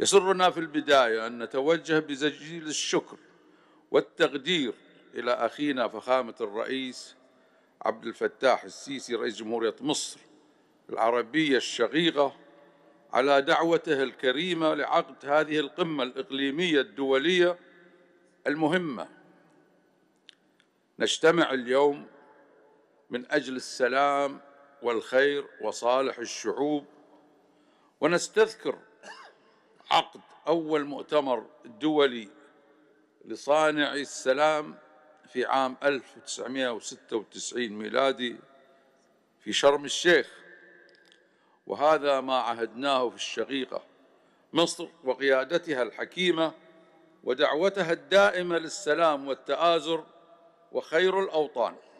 يسرنا في البداية أن نتوجه بزجيل الشكر والتقدير إلى أخينا فخامة الرئيس عبد الفتاح السيسي رئيس جمهورية مصر العربية الشقيقة على دعوته الكريمة لعقد هذه القمة الإقليمية الدولية المهمة نجتمع اليوم من أجل السلام والخير وصالح الشعوب ونستذكر عقد أول مؤتمر دولي لصانع السلام في عام 1996 ميلادي في شرم الشيخ وهذا ما عهدناه في الشقيقة مصر وقيادتها الحكيمة ودعوتها الدائمة للسلام والتآزر وخير الأوطان